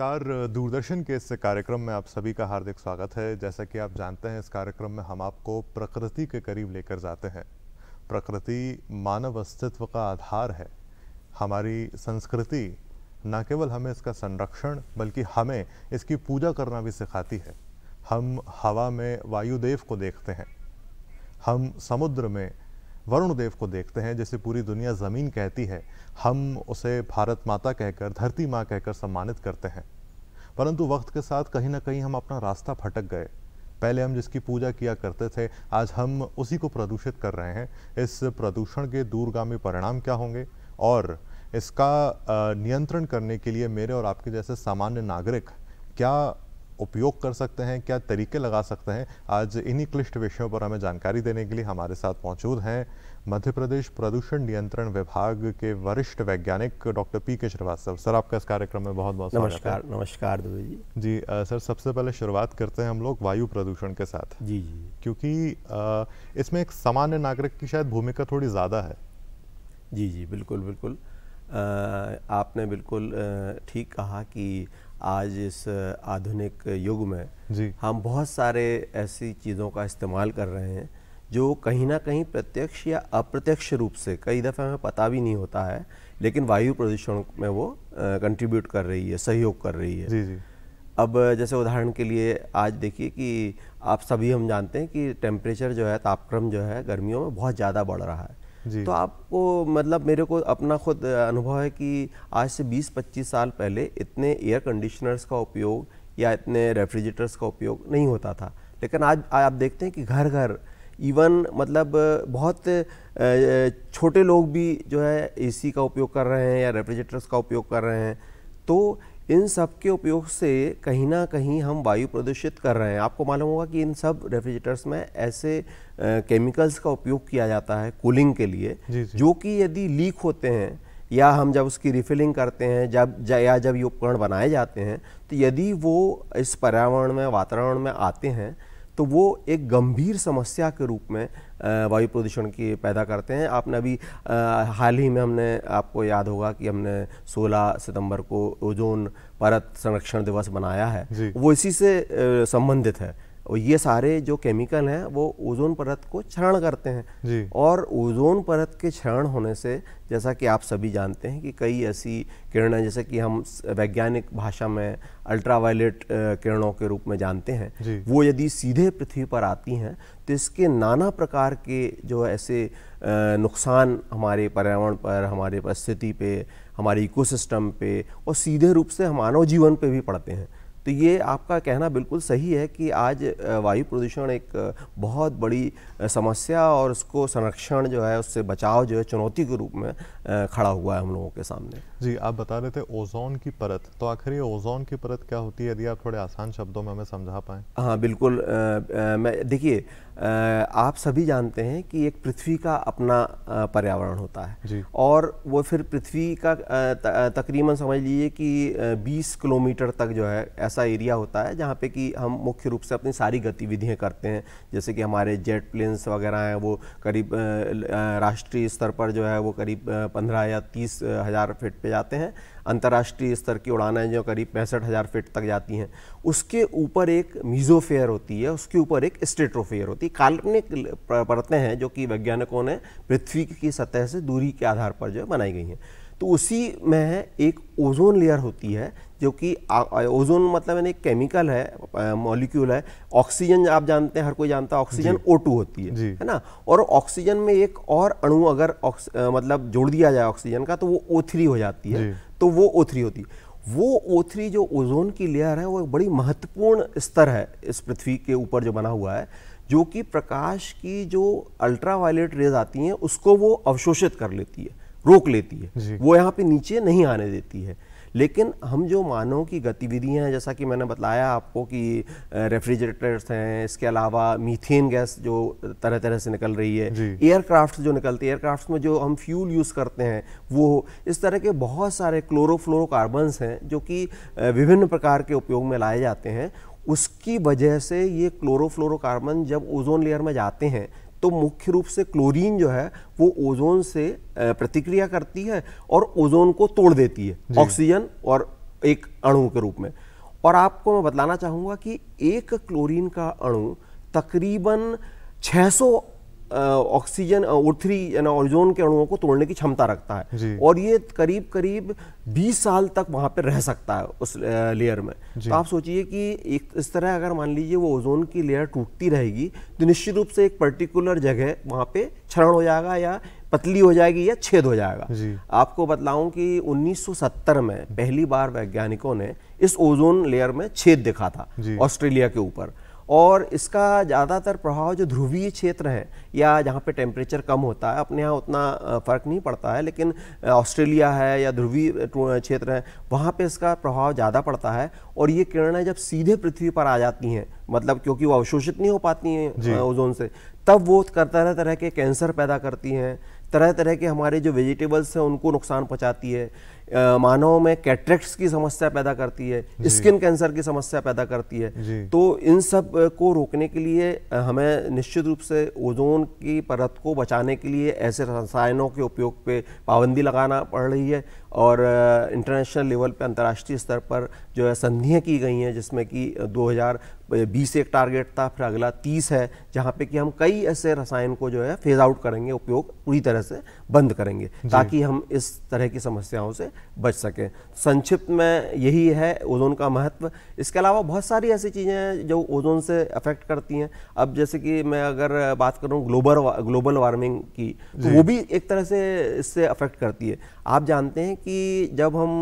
नमस्कार दूरदर्शन के इस कार्यक्रम में आप सभी का हार्दिक स्वागत है जैसा कि आप जानते हैं इस कार्यक्रम में हम आपको प्रकृति के करीब लेकर जाते हैं प्रकृति मानव अस्तित्व का आधार है हमारी संस्कृति न केवल हमें इसका संरक्षण बल्कि हमें इसकी पूजा करना भी सिखाती है हम हवा में वायुदेव को देखते हैं हम समुद्र में वरुण देव को देखते हैं जैसे पूरी दुनिया ज़मीन कहती है हम उसे भारत माता कहकर धरती माँ कहकर सम्मानित करते हैं परंतु वक्त के साथ कहीं ना कहीं हम अपना रास्ता फटक गए पहले हम जिसकी पूजा किया करते थे आज हम उसी को प्रदूषित कर रहे हैं इस प्रदूषण के दूरगामी परिणाम क्या होंगे और इसका नियंत्रण करने के लिए मेरे और आपके जैसे सामान्य नागरिक क्या उपयोग कर सकते हैं क्या तरीके लगा सकते हैं आज इन्हीं क्लिष्ट विषयों पर हमें जानकारी देने के लिए हमारे साथ मौजूद हैं मध्य प्रदेश प्रदूषण नियंत्रण विभाग के वरिष्ठ वैज्ञानिक डॉक्टर पी के श्रीवास्तव सर आपका इस कार्यक्रम में बहुत बहुत नमस्कार नमस्कार जी जी आ, सर सबसे पहले शुरुआत करते हैं हम लोग वायु प्रदूषण के साथ जी जी क्योंकि इसमें एक सामान्य नागरिक की शायद भूमिका थोड़ी ज़्यादा है जी जी बिल्कुल बिल्कुल आपने बिल्कुल ठीक कहा कि आज इस आधुनिक युग में जी हम बहुत सारे ऐसी चीज़ों का इस्तेमाल कर रहे हैं जो कहीं ना कहीं प्रत्यक्ष या अप्रत्यक्ष रूप से कई दफ़े हमें पता भी नहीं होता है लेकिन वायु प्रदूषण में वो कंट्रीब्यूट कर रही है सहयोग कर रही है जी जी अब जैसे उदाहरण के लिए आज देखिए कि आप सभी हम जानते हैं कि टेम्परेचर जो है तापक्रम जो है गर्मियों में बहुत ज़्यादा बढ़ रहा है तो आपको मतलब मेरे को अपना खुद अनुभव है कि आज से 20-25 साल पहले इतने एयर कंडीशनर्स का उपयोग या इतने रेफ्रिजरेटर्स का उपयोग नहीं होता था लेकिन आज आप देखते हैं कि घर घर इवन मतलब बहुत छोटे लोग भी जो है एसी का उपयोग कर रहे हैं या रेफ्रिजरेटर्स का उपयोग कर रहे हैं तो इन सब के उपयोग से कहीं ना कहीं हम वायु प्रदूषित कर रहे हैं आपको मालूम होगा कि इन सब रेफ्रिजरेटर्स में ऐसे केमिकल्स का उपयोग किया जाता है कूलिंग के लिए जी जी। जो कि यदि लीक होते हैं या हम जब उसकी रिफिलिंग करते हैं जब या जब ये उपकरण बनाए जाते हैं तो यदि वो इस पर्यावरण में वातावरण में आते हैं तो वो एक गंभीर समस्या के रूप में वायु प्रदूषण की पैदा करते हैं आपने अभी हाल ही में हमने आपको याद होगा कि हमने 16 सितंबर को ओजोन परत संरक्षण दिवस मनाया है वो इसी से संबंधित है और ये सारे जो केमिकल हैं वो ओजोन परत को क्षरण करते हैं और ओजोन परत के क्षरण होने से जैसा कि आप सभी जानते हैं कि कई ऐसी किरणें जैसे कि हम वैज्ञानिक भाषा में अल्ट्रावायलेट किरणों के रूप में जानते हैं वो यदि सीधे पृथ्वी पर आती हैं तो इसके नाना प्रकार के जो ऐसे नुकसान हमारे पर्यावरण पर हमारे परिस्थिति पे हमारे इकोसिस्टम पे और सीधे रूप से मानव जीवन पे भी पड़ते हैं तो ये आपका कहना बिल्कुल सही है कि आज वायु प्रदूषण एक बहुत बड़ी समस्या और उसको संरक्षण जो है उससे बचाव जो है चुनौती के रूप में खड़ा हुआ है हम लोगों के सामने जी आप बता रहे थे ओजोन की परत तो आखिर ये ओजोन की परत क्या होती है यदि आप थोड़े आसान शब्दों में हमें समझा पाए हाँ बिल्कुल मैं देखिए आप सभी जानते हैं कि एक पृथ्वी का अपना पर्यावरण होता है जी। और वो फिर पृथ्वी का तकरीबन समझ लीजिए कि 20 किलोमीटर तक जो है ऐसा एरिया होता है जहाँ पे कि हम मुख्य रूप से अपनी सारी गतिविधियाँ करते हैं जैसे कि हमारे जेट प्लेन्स वगैरह हैं वो करीब राष्ट्रीय स्तर पर जो है वो करीब पंद्रह या तीस हज़ार फिट पे जाते हैं अंतर्राष्ट्रीय स्तर की उड़ानें जो करीब पैंसठ हज़ार फिट तक जाती हैं उसके ऊपर एक मीजोफेयर होती है उसके ऊपर एक स्टेट्रोफेयर होती है काल्पनिक परतें हैं जो कि वैज्ञानिकों ने पृथ्वी की सतह से दूरी के आधार पर जो बनाई गई हैं तो उसी में एक ओजोन लेयर होती है जो कि ओजोन मतलब यानी केमिकल है मॉलिक्यूल है ऑक्सीजन आप जानते हैं हर कोई जानता है ऑक्सीजन ओ टू होती है है ना और ऑक्सीजन में एक और अणु अगर मतलब जोड़ दिया जाए ऑक्सीजन का तो वो ओ थ्री हो जाती है तो वो ओ थ्री होती है वो ओ थ्री जो ओजोन की लेयर है वो एक बड़ी महत्वपूर्ण स्तर है इस पृथ्वी के ऊपर जो बना हुआ है जो कि प्रकाश की जो अल्ट्रावायलेट रेज आती हैं उसको वो अवशोषित कर लेती है रोक लेती है वो यहाँ पे नीचे नहीं आने देती है लेकिन हम जो मानव की गतिविधियाँ हैं जैसा कि मैंने बताया आपको कि रेफ्रिजरेटर्स हैं इसके अलावा मीथेन गैस जो तरह तरह से निकल रही है एयरक्राफ्ट जो निकलते हैं एयरक्राफ्ट में जो हम फ्यूल यूज़ करते हैं वो इस तरह के बहुत सारे क्लोरोफ्लोरोकार्बन्स हैं जो कि विभिन्न प्रकार के उपयोग में लाए जाते हैं उसकी वजह से ये क्लोरोफ्लोरोकार्बन जब ओजोन लेयर में जाते हैं तो मुख्य रूप से क्लोरीन जो है वो ओजोन से प्रतिक्रिया करती है और ओजोन को तोड़ देती है ऑक्सीजन और एक अणु के रूप में और आपको मैं बतलाना चाहूंगा कि एक क्लोरीन का अणु तकरीबन 600 ऑक्सीजन ओ थ्री यानी ओजोन के अणुओं को तोड़ने की क्षमता रखता है और ये करीब करीब 20 साल तक वहाँ पर रह सकता है उस लेयर में तो आप सोचिए कि एक इस तरह अगर मान लीजिए वो ओजोन की लेयर टूटती रहेगी तो निश्चित रूप से एक पर्टिकुलर जगह वहाँ पे क्षरण हो जाएगा या पतली हो जाएगी या छेद हो जाएगा आपको बतलाऊं कि 1970 में पहली बार वैज्ञानिकों ने इस ओजोन लेयर में छेद देखा था ऑस्ट्रेलिया के ऊपर और इसका ज़्यादातर प्रभाव जो ध्रुवीय क्षेत्र है या जहाँ पे टेम्परेचर कम होता है अपने यहाँ उतना फ़र्क नहीं पड़ता है लेकिन ऑस्ट्रेलिया है या ध्रुवीय क्षेत्र है वहाँ पे इसका प्रभाव ज़्यादा पड़ता है और ये किरणें जब सीधे पृथ्वी पर आ जाती हैं मतलब क्योंकि वो अवशोषित नहीं हो पाती हैं ओजोन से तब वो तरह तरह के कैंसर पैदा करती हैं तरह तरह के हमारे जो वेजिटेबल्स हैं उनको नुकसान पहुँचाती है मानव में कैट्रैक्ट्स की समस्या पैदा करती है स्किन कैंसर की समस्या पैदा करती है तो इन सब को रोकने के लिए हमें निश्चित रूप से ओजोन की परत को बचाने के लिए ऐसे रसायनों के उपयोग पे पाबंदी लगाना पड़ रही है और इंटरनेशनल लेवल पे अंतर्राष्ट्रीय स्तर पर जो है संधियाँ की गई हैं जिसमें कि 2020 एक टारगेट था फिर अगला 30 है जहाँ पे कि हम कई ऐसे रसायन को जो है फेज आउट करेंगे उपयोग पूरी तरह से बंद करेंगे ताकि हम इस तरह की समस्याओं से बच सकें संक्षिप्त में यही है ओजोन का महत्व इसके अलावा बहुत सारी ऐसी चीज़ें हैं जो ओजोन से अफेक्ट करती हैं अब जैसे कि मैं अगर बात करूं ग्लोबल ग्लोबल वार्मिंग की तो वो भी एक तरह से इससे अफेक्ट करती है आप जानते हैं कि जब हम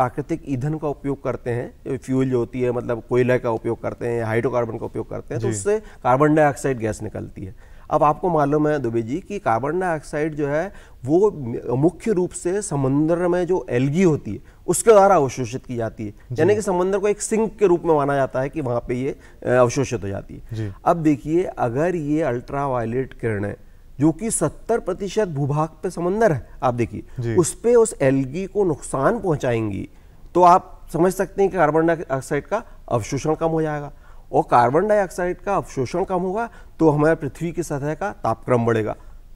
प्राकृतिक ईंधन का उपयोग करते हैं फ्यूल जो होती है मतलब कोयला का उपयोग करते हैं हाइड्रोकार्बन का उपयोग करते हैं तो उससे कार्बन डाइऑक्साइड गैस निकलती है अब आपको मालूम है दुबे जी कि कार्बन डाइऑक्साइड जो है वो मुख्य रूप से समुद्र में जो एलगी होती है उसके द्वारा अवशोषित की जाती है यानी कि समुद्र को एक सिंक के रूप में माना जाता है कि वहाँ पे ये अवशोषित हो जाती है अब देखिए अगर ये अल्ट्रा वायलेट जो कि 70 प्रतिशत भूभाग पे समंदर है आप देखिए उस पर उस एलगी को नुकसान पहुंचाएंगी तो आप समझ सकते हैं कि कार्बन डाइऑक्साइड का अवशोषण कम हो जाएगा और कार्बन डाइऑक्साइड का अवशोषण कम होगा तो हमारे पृथ्वी की सतह का तापक्रम बढ़ेगा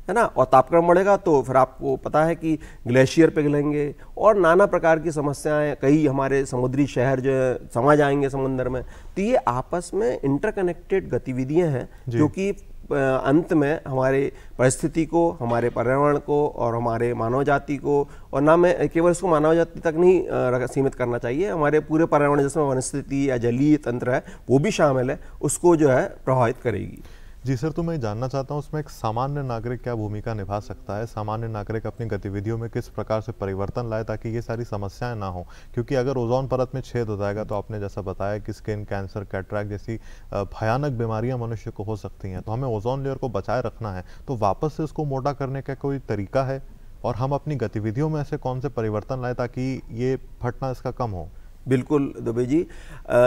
है ना और तापक्रम बढ़ेगा तो फिर आपको पता है कि ग्लेशियर पिघलेंगे और नाना प्रकार की समस्याएं कई हमारे समुद्री शहर जो समा जाएंगे समुद्र में तो ये आपस में इंटरकनेक्टेड गतिविधियां हैं जो कि अंत में हमारे परिस्थिति को हमारे पर्यावरण को और हमारे मानव जाति को और ना मैं केवल इसको मानव जाति तक नहीं सीमित करना चाहिए हमारे पूरे पर्यावरण जिसमें वनस्थिति या जलीय तंत्र है वो भी शामिल है उसको जो है प्रभावित करेगी जी सर तो मैं जानना चाहता हूँ उसमें एक सामान्य नागरिक क्या भूमिका निभा सकता है सामान्य नागरिक अपनी गतिविधियों में किस प्रकार से परिवर्तन लाए ताकि ये सारी समस्याएं ना हो क्योंकि अगर ओजोन परत में छेद हो जाएगा तो आपने जैसा बताया कि स्किन कैंसर कैटरैक जैसी भयानक बीमारियां मनुष्य को हो सकती हैं तो हमें ओजोन लेयर को बचाए रखना है तो वापस से इसको मोटा करने का कोई तरीका है और हम अपनी गतिविधियों में ऐसे कौन से परिवर्तन लाए ताकि ये फटना इसका कम हो बिल्कुल दुबे जी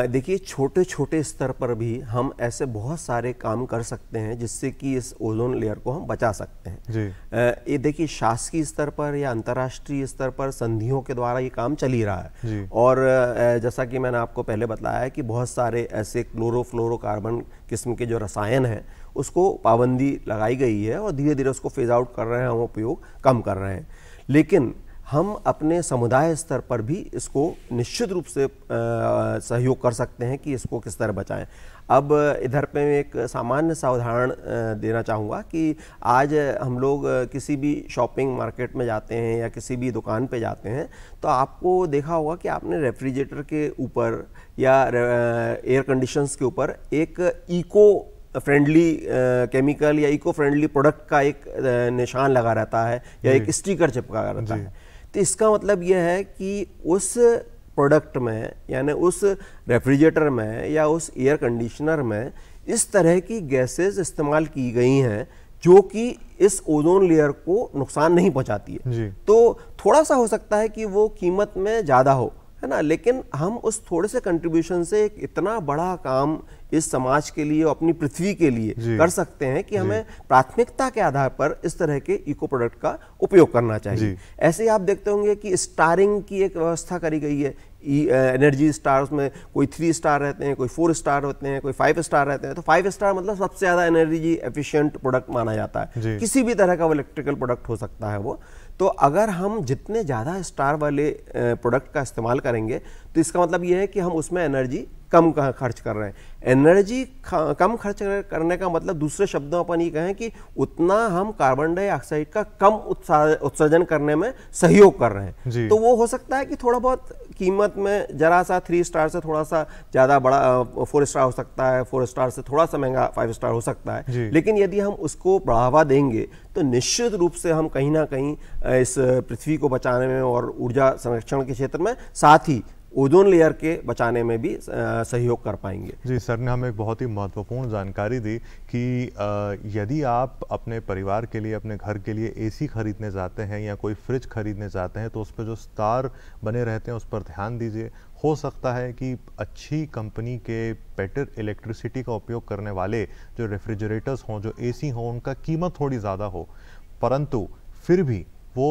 देखिए छोटे छोटे स्तर पर भी हम ऐसे बहुत सारे काम कर सकते हैं जिससे कि इस ओजोन लेयर को हम बचा सकते हैं जी ये देखिए शासकीय स्तर पर या अंतर्राष्ट्रीय स्तर पर संधियों के द्वारा ये काम चल ही रहा है और जैसा कि मैंने आपको पहले बताया कि बहुत सारे ऐसे क्लोरोफ्लोरोकार्बन किस्म के जो रसायन हैं उसको पाबंदी लगाई गई है और धीरे धीरे उसको फेज आउट कर रहे हैं हम उपयोग कम कर रहे हैं लेकिन हम अपने समुदाय स्तर पर भी इसको निश्चित रूप से आ, सहयोग कर सकते हैं कि इसको किस तरह बचाएं अब इधर पे मैं एक सामान्य सा उदाहरण देना चाहूँगा कि आज हम लोग किसी भी शॉपिंग मार्केट में जाते हैं या किसी भी दुकान पे जाते हैं तो आपको देखा होगा कि आपने रेफ्रिजरेटर के ऊपर या एयर कंडीशंस के ऊपर एक इको फ्रेंडली केमिकल या इको फ्रेंडली प्रोडक्ट का एक निशान लगा रहता है या एक स्टिकर चिपका रहता है तो इसका मतलब यह है कि उस प्रोडक्ट में यानी उस रेफ्रिजरेटर में या उस एयर कंडीशनर में इस तरह की गैसेस इस्तेमाल की गई हैं जो कि इस ओजोन लेयर को नुकसान नहीं पहुंचाती है तो थोड़ा सा हो सकता है कि वो कीमत में ज़्यादा हो है ना लेकिन हम उस थोड़े से कंट्रीब्यूशन से एक इतना बड़ा काम इस समाज के लिए और अपनी पृथ्वी के लिए कर सकते हैं कि हमें प्राथमिकता के आधार पर इस तरह के इको प्रोडक्ट का उपयोग करना चाहिए ऐसे ही आप देखते होंगे कि स्टारिंग की एक व्यवस्था करी गई है एनर्जी e, स्टार्स में कोई थ्री स्टार रहते हैं कोई फोर स्टार होते हैं कोई फाइव स्टार रहते हैं तो फाइव स्टार मतलब सबसे ज़्यादा एनर्जी एफिशिएंट प्रोडक्ट माना जाता है किसी भी तरह का वो इलेक्ट्रिकल प्रोडक्ट हो सकता है वो तो अगर हम जितने ज़्यादा स्टार वाले प्रोडक्ट का इस्तेमाल करेंगे तो इसका मतलब ये है कि हम उसमें एनर्जी कम खर्च कर रहे हैं एनर्जी कम खर्च करने का मतलब दूसरे शब्दों अपन ये कहें कि उतना हम कार्बन डाइऑक्साइड का कम उत्सर्जन करने में सहयोग कर रहे हैं तो वो हो सकता है कि थोड़ा बहुत कीमत में जरा सा थ्री स्टार से थोड़ा सा ज़्यादा बड़ा फोर स्टार हो सकता है फोर स्टार से थोड़ा सा महंगा फाइव स्टार हो सकता है लेकिन यदि हम उसको बढ़ावा देंगे तो निश्चित रूप से हम कहीं ना कहीं इस पृथ्वी को बचाने में और ऊर्जा संरक्षण के क्षेत्र में साथ ही ओजोन लेयर के बचाने में भी सहयोग कर पाएंगे जी सर ने हमें एक बहुत ही महत्वपूर्ण जानकारी दी कि यदि आप अपने परिवार के लिए अपने घर के लिए एसी खरीदने जाते हैं या कोई फ्रिज खरीदने जाते हैं तो उस पर जो स्टार बने रहते हैं उस पर ध्यान दीजिए हो सकता है कि अच्छी कंपनी के बेटर इलेक्ट्रिसिटी का उपयोग करने वाले जो रेफ्रिजरेटर्स हों जो ए हों उनका कीमत थोड़ी ज़्यादा हो परंतु फिर भी वो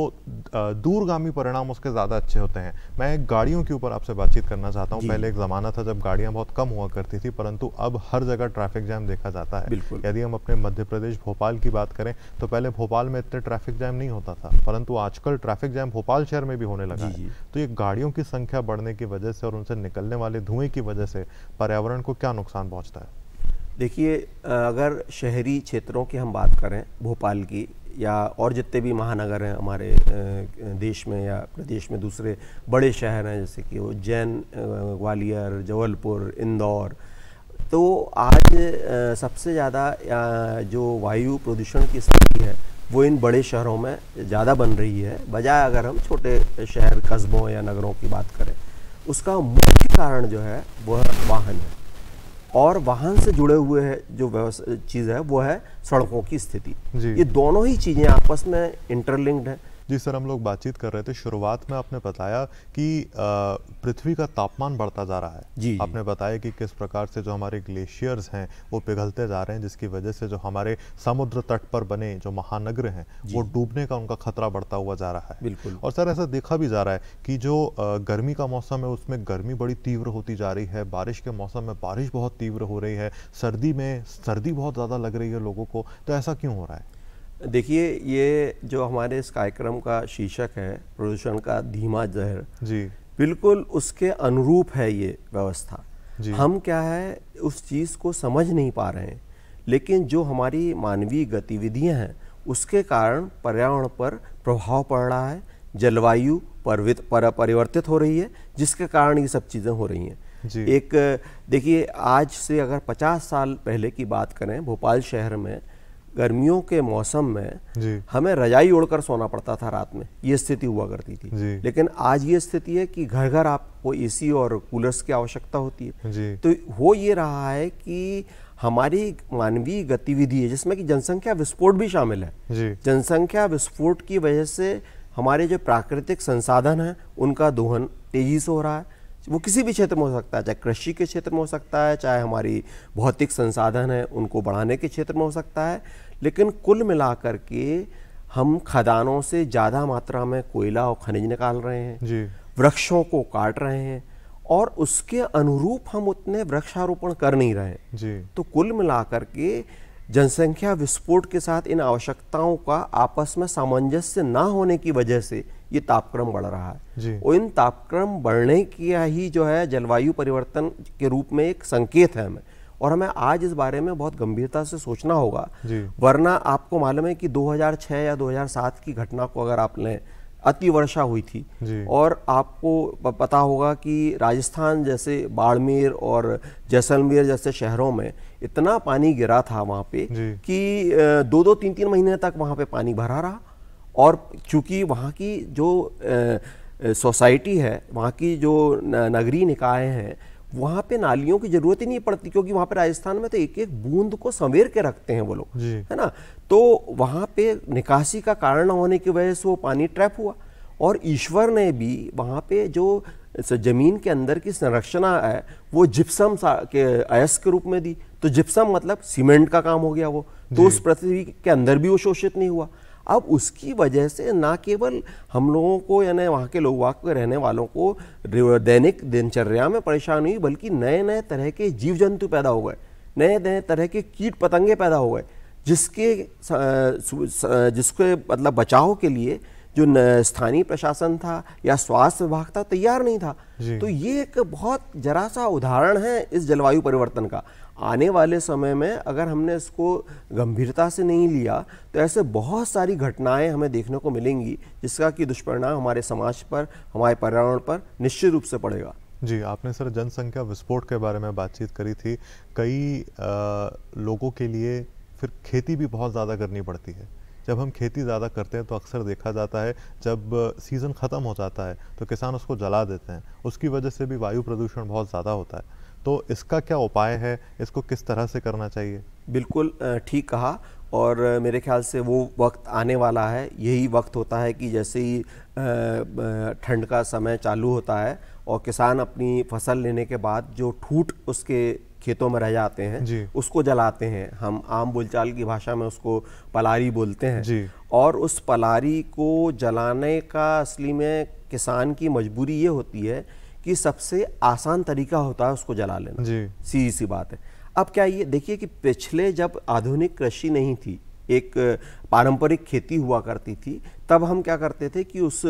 दूरगामी परिणाम उसके ज़्यादा अच्छे होते हैं मैं गाड़ियों के ऊपर आपसे बातचीत करना चाहता हूँ पहले एक ज़माना था जब गाड़ियाँ बहुत कम हुआ करती थी परंतु अब हर जगह ट्रैफिक जैम देखा जाता है यदि हम अपने मध्य प्रदेश भोपाल की बात करें तो पहले भोपाल में इतने ट्रैफिक जैम नहीं होता था परंतु आजकल ट्रैफिक जैम भोपाल शहर में भी होने लगा है तो ये गाड़ियों की संख्या बढ़ने की वजह से और उनसे निकलने वाले धुएँ की वजह से पर्यावरण को क्या नुकसान पहुँचता है देखिए अगर शहरी क्षेत्रों की हम बात करें भोपाल की या और जितने भी महानगर हैं हमारे देश में या प्रदेश में दूसरे बड़े शहर हैं जैसे कि उज्जैन ग्वालियर जबलपुर इंदौर तो आज सबसे ज़्यादा जो वायु प्रदूषण की स्थिति है वो इन बड़े शहरों में ज़्यादा बन रही है बजाय अगर हम छोटे शहर कस्बों या नगरों की बात करें उसका मुख्य कारण जो है वह वाहन है और वाहन से जुड़े हुए है जो चीज़ है वो है सड़कों की स्थिति ये दोनों ही चीज़ें आपस में इंटरलिंक्ड है जी सर हम लोग बातचीत कर रहे थे शुरुआत में आपने बताया कि पृथ्वी का तापमान बढ़ता जा रहा है जी आपने बताया कि किस प्रकार से जो हमारे ग्लेशियर्स हैं वो पिघलते जा रहे हैं जिसकी वजह से जो हमारे समुद्र तट पर बने जो महानगर हैं वो डूबने का उनका खतरा बढ़ता हुआ जा रहा है बिल्कुल और सर ऐसा देखा भी जा रहा है कि जो गर्मी का मौसम है उसमें गर्मी बड़ी तीव्र होती जा रही है बारिश के मौसम में बारिश बहुत तीव्र हो रही है सर्दी में सर्दी बहुत ज़्यादा लग रही है लोगों को तो ऐसा क्यों हो रहा है देखिए ये जो हमारे इस कार्यक्रम का शीर्षक है प्रदूषण का धीमा जहर जी बिल्कुल उसके अनुरूप है ये व्यवस्था हम क्या है उस चीज़ को समझ नहीं पा रहे हैं लेकिन जो हमारी मानवीय गतिविधियां हैं उसके कारण पर्यावरण पर प्रभाव पड़ रहा है जलवायु परवित पर परिवर्तित हो रही है जिसके कारण ये सब चीज़ें हो रही हैं एक देखिए आज से अगर 50 साल पहले की बात करें भोपाल शहर में गर्मियों के मौसम में हमें रजाई ओढ़कर सोना पड़ता था रात में ये स्थिति हुआ करती थी लेकिन आज ये स्थिति है कि घर घर आपको ए और कूलर्स की आवश्यकता होती है तो हो ये रहा है कि हमारी मानवीय गतिविधि है जिसमें कि जनसंख्या विस्फोट भी शामिल है जनसंख्या विस्फोट की वजह से हमारे जो प्राकृतिक संसाधन हैं उनका दोहन तेजी से हो रहा है वो किसी भी क्षेत्र में हो सकता है चाहे कृषि के क्षेत्र में हो सकता है चाहे हमारी भौतिक संसाधन है उनको बढ़ाने के क्षेत्र में हो सकता है लेकिन कुल मिला के हम खदानों से ज़्यादा मात्रा में कोयला और खनिज निकाल रहे हैं वृक्षों को काट रहे हैं और उसके अनुरूप हम उतने वृक्षारोपण कर नहीं रहे जी तो कुल मिलाकर के जनसंख्या विस्फोट के साथ इन आवश्यकताओं का आपस में सामंजस्य ना होने की वजह से ये तापक्रम बढ़ रहा है और इन तापक्रम बढ़ने की ही जो है जलवायु परिवर्तन के रूप में एक संकेत है हमें और हमें आज इस बारे में बहुत गंभीरता से सोचना होगा वरना आपको मालूम है कि 2006 या 2007 की घटना को अगर आप लें अति वर्षा हुई थी और आपको पता होगा कि राजस्थान जैसे बाड़मेर और जैसलमेर जैसे शहरों में इतना पानी गिरा था वहाँ पे कि दो दो तीन तीन महीने तक वहाँ पे पानी भरा रहा और चूंकि वहाँ की जो सोसाइटी है वहाँ की जो नगरीय निकाय हैं वहाँ पे नालियों की जरूरत ही नहीं पड़ती क्योंकि वहाँ पे राजस्थान में तो एक एक बूंद को संवेर के रखते हैं वो लोग है ना तो वहाँ पे निकासी का कारण होने की वजह से वो पानी ट्रैप हुआ और ईश्वर ने भी वहाँ पे जो ज़मीन के अंदर की संरचना है वो जिप्सम के अयस के रूप में दी तो जिप्सम मतलब सीमेंट का काम हो गया वो तो उस पृथ्वी के अंदर भी वो शोषित नहीं हुआ अब उसकी वजह से ना केवल हम लोगों को यानी वहाँ के लोग वहाँ के रहने वालों को दैनिक दिनचर्या में परेशानी हुई बल्कि नए नए तरह के जीव जंतु पैदा हो गए नए नए तरह के कीट पतंगे पैदा हो गए जिसके जिसके मतलब बचाव के लिए जो स्थानीय प्रशासन था या स्वास्थ्य विभाग था तैयार नहीं था तो ये एक बहुत जरा सा उदाहरण है इस जलवायु परिवर्तन का आने वाले समय में अगर हमने इसको गंभीरता से नहीं लिया तो ऐसे बहुत सारी घटनाएं हमें देखने को मिलेंगी जिसका कि दुष्परिणाम हमारे समाज पर हमारे पर्यावरण पर निश्चित रूप से पड़ेगा जी आपने सर जनसंख्या विस्फोट के बारे में बातचीत करी थी कई आ, लोगों के लिए फिर खेती भी बहुत ज़्यादा करनी पड़ती है जब हम खेती ज़्यादा करते हैं तो अक्सर देखा जाता है जब सीज़न ख़त्म हो जाता है तो किसान उसको जला देते हैं उसकी वजह से भी वायु प्रदूषण बहुत ज़्यादा होता है तो इसका क्या उपाय है इसको किस तरह से करना चाहिए बिल्कुल ठीक कहा और मेरे ख्याल से वो वक्त आने वाला है यही वक्त होता है कि जैसे ही ठंड का समय चालू होता है और किसान अपनी फसल लेने के बाद जो ठूट उसके खेतों में रह जाते हैं उसको जलाते हैं हम आम बोलचाल की भाषा में उसको पलारी बोलते हैं और उस पलारी को जलाने का असली में किसान की मजबूरी ये होती है कि सबसे आसान तरीका होता है उसको जला लेना सीधी सी बात है अब क्या ये देखिए कि पिछले जब आधुनिक कृषि नहीं थी एक पारंपरिक खेती हुआ करती थी तब हम क्या करते थे कि उस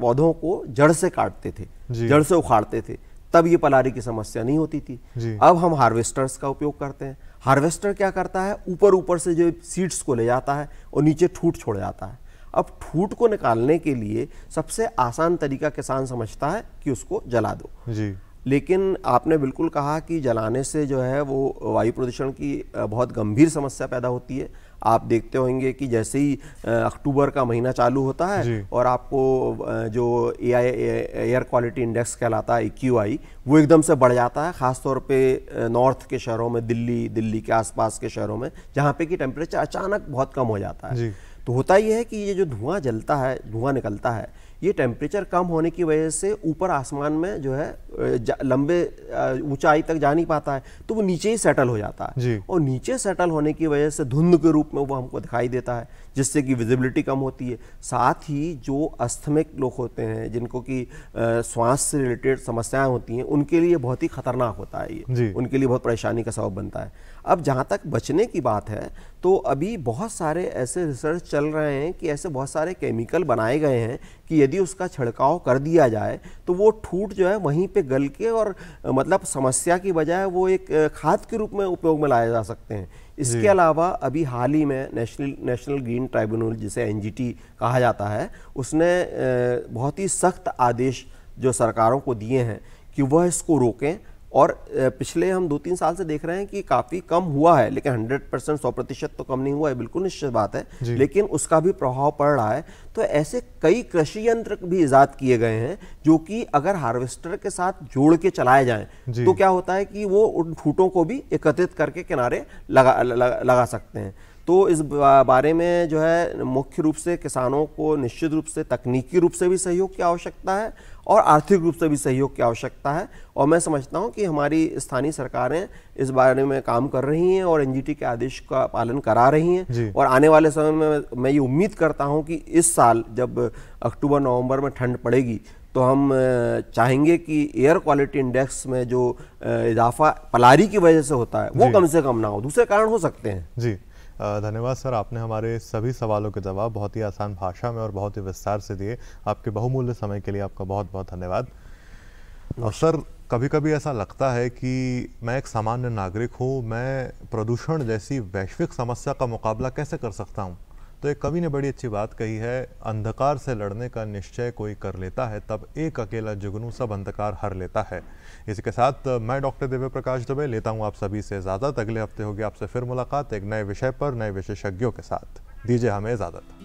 पौधों को जड़ से काटते थे जड़ से उखाड़ते थे तब ये पलारी की समस्या नहीं होती थी अब हम हार्वेस्टर्स का उपयोग करते हैं हार्वेस्टर क्या करता है ऊपर ऊपर से जो सीड्स को ले जाता है और नीचे ठूट छोड़ जाता है अब ठूट को निकालने के लिए सबसे आसान तरीका किसान समझता है कि उसको जला दो जी लेकिन आपने बिल्कुल कहा कि जलाने से जो है वो वायु प्रदूषण की बहुत गंभीर समस्या पैदा होती है आप देखते होंगे कि जैसे ही अक्टूबर का महीना चालू होता है और आपको जो ए एयर क्वालिटी इंडेक्स कहलाता है क्यू वो एकदम से बढ़ जाता है ख़ासतौर पे नॉर्थ के शहरों में दिल्ली दिल्ली के आसपास के शहरों में जहाँ पे कि टेम्परेचर अचानक बहुत कम हो जाता है तो होता यह है कि ये जो धुआं जलता है धुआं निकलता है ये टेम्परेचर कम होने की वजह से ऊपर आसमान में जो है लंबे ऊंचाई तक जा नहीं पाता है तो वो नीचे ही सेटल हो जाता है और नीचे सेटल होने की वजह से धुंध के रूप में वो हमको दिखाई देता है जिससे कि विजिबिलिटी कम होती है साथ ही जो अस्थमिक लोग होते हैं जिनको कि श्वास से रिलेटेड समस्याएं होती हैं उनके लिए बहुत ही खतरनाक होता है ये उनके लिए बहुत परेशानी का सबब बनता है अब जहाँ तक बचने की बात है तो अभी बहुत सारे ऐसे रिसर्च चल रहे हैं कि ऐसे बहुत सारे केमिकल बनाए गए हैं कि यदि उसका छिड़काव कर दिया जाए तो वो ठूट जो है वहीं पे गल के और मतलब समस्या की बजाय वो एक खाद के रूप में उपयोग में लाए जा सकते हैं इसके अलावा अभी हाल ही में नेशनल नेशनल ग्रीन ट्राइब्यूनल जिसे एनजीटी कहा जाता है उसने बहुत ही सख्त आदेश जो सरकारों को दिए हैं कि वह इसको रोकें और पिछले हम दो तीन साल से देख रहे हैं कि काफ़ी कम हुआ है लेकिन 100 परसेंट सौ प्रतिशत तो कम नहीं हुआ है बिल्कुल निश्चित बात है लेकिन उसका भी प्रभाव पड़ रहा है तो ऐसे कई कृषि यंत्र भी ईजाद किए गए हैं जो कि अगर हार्वेस्टर के साथ जोड़ के चलाए जाएं तो क्या होता है कि वो उन फूटों को भी एकत्रित करके किनारे लगा लगा, लगा सकते हैं तो इस बारे में जो है मुख्य रूप से किसानों को निश्चित रूप से तकनीकी रूप से भी सहयोग की आवश्यकता है और आर्थिक रूप से भी सहयोग की आवश्यकता है और मैं समझता हूं कि हमारी स्थानीय सरकारें इस बारे में काम कर रही हैं और एनजीटी के आदेश का पालन करा रही हैं और आने वाले समय में मैं ये उम्मीद करता हूँ कि इस साल जब अक्टूबर नवंबर में ठंड पड़ेगी तो हम चाहेंगे कि एयर क्वालिटी इंडेक्स में जो इजाफा पलारी की वजह से होता है वो कम से कम ना हो दूसरे कारण हो सकते हैं जी धन्यवाद सर आपने हमारे सभी सवालों के जवाब बहुत ही आसान भाषा में और बहुत ही विस्तार से दिए आपके बहुमूल्य समय के लिए आपका बहुत बहुत धन्यवाद और सर कभी कभी ऐसा लगता है कि मैं एक सामान्य नागरिक हूँ मैं प्रदूषण जैसी वैश्विक समस्या का मुकाबला कैसे कर सकता हूँ तो एक कवि ने बड़ी अच्छी बात कही है अंधकार से लड़ने का निश्चय कोई कर लेता है तब एक अकेला जुगनू सब अंधकार हर लेता है इसी के साथ मैं डॉक्टर दिव्य प्रकाश दुबे लेता हूँ आप सभी से इजाज़त अगले हफ्ते होगी आपसे फिर मुलाकात एक नए विषय पर नए विशेषज्ञों के साथ दीजिए हमें इजाज़त